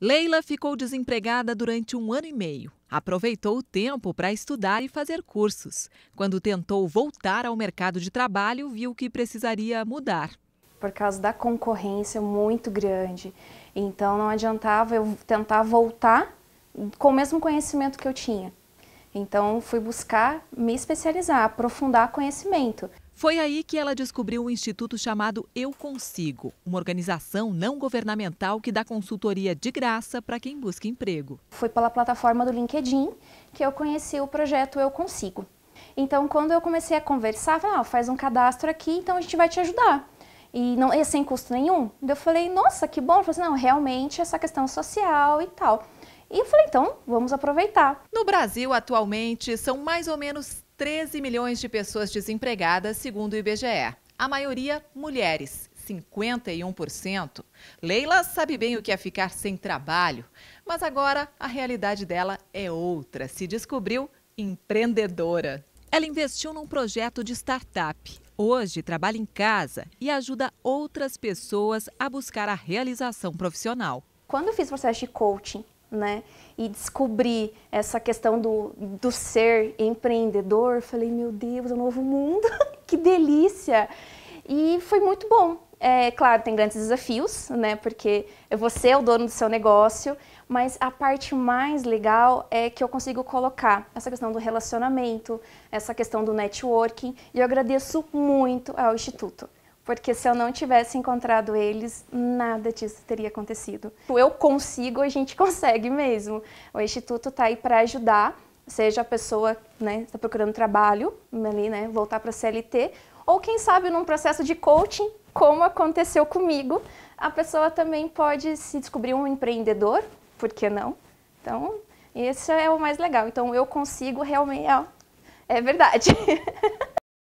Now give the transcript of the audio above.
Leila ficou desempregada durante um ano e meio. Aproveitou o tempo para estudar e fazer cursos. Quando tentou voltar ao mercado de trabalho, viu que precisaria mudar. Por causa da concorrência muito grande. Então não adiantava eu tentar voltar com o mesmo conhecimento que eu tinha. Então fui buscar me especializar, aprofundar conhecimento. Foi aí que ela descobriu um instituto chamado Eu Consigo, uma organização não governamental que dá consultoria de graça para quem busca emprego. Foi pela plataforma do LinkedIn que eu conheci o projeto Eu Consigo. Então, quando eu comecei a conversar, falei, ah, faz um cadastro aqui, então a gente vai te ajudar. E não é sem custo nenhum. Eu falei, nossa, que bom. Eu falei, assim, não, realmente essa questão social e tal. E eu falei, então, vamos aproveitar. No Brasil, atualmente, são mais ou menos 13 milhões de pessoas desempregadas, segundo o IBGE. A maioria mulheres, 51%. Leila sabe bem o que é ficar sem trabalho, mas agora a realidade dela é outra. Se descobriu empreendedora. Ela investiu num projeto de startup. Hoje trabalha em casa e ajuda outras pessoas a buscar a realização profissional. Quando eu fiz o processo de coaching né? E descobrir essa questão do, do ser empreendedor, falei, meu Deus, é um novo mundo, que delícia! E foi muito bom. É claro, tem grandes desafios, né? Porque você é o dono do seu negócio, mas a parte mais legal é que eu consigo colocar essa questão do relacionamento, essa questão do networking, e eu agradeço muito ao Instituto porque se eu não tivesse encontrado eles, nada disso teria acontecido. Eu consigo, a gente consegue mesmo. O Instituto está aí para ajudar, seja a pessoa que né, está procurando trabalho, ali, né, voltar para a CLT, ou quem sabe num processo de coaching, como aconteceu comigo, a pessoa também pode se descobrir um empreendedor, por que não? Então, esse é o mais legal. Então, eu consigo realmente. Ó, é verdade.